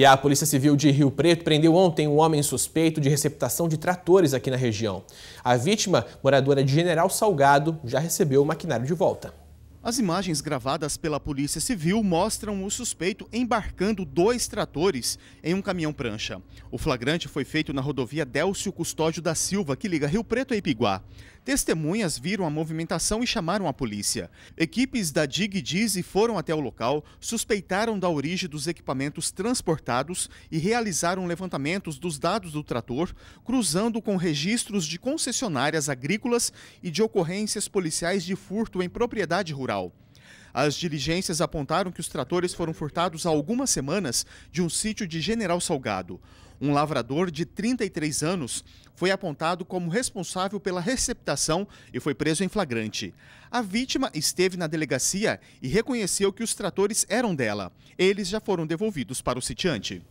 E a Polícia Civil de Rio Preto prendeu ontem um homem suspeito de receptação de tratores aqui na região. A vítima, moradora de General Salgado, já recebeu o maquinário de volta. As imagens gravadas pela Polícia Civil mostram o suspeito embarcando dois tratores em um caminhão-prancha. O flagrante foi feito na rodovia Délcio Custódio da Silva, que liga Rio Preto a Ipiguá. Testemunhas viram a movimentação e chamaram a polícia. Equipes da Dig Dizzy foram até o local, suspeitaram da origem dos equipamentos transportados e realizaram levantamentos dos dados do trator, cruzando com registros de concessionárias agrícolas e de ocorrências policiais de furto em propriedade rural. As diligências apontaram que os tratores foram furtados há algumas semanas de um sítio de General Salgado. Um lavrador de 33 anos foi apontado como responsável pela receptação e foi preso em flagrante. A vítima esteve na delegacia e reconheceu que os tratores eram dela. Eles já foram devolvidos para o sitiante.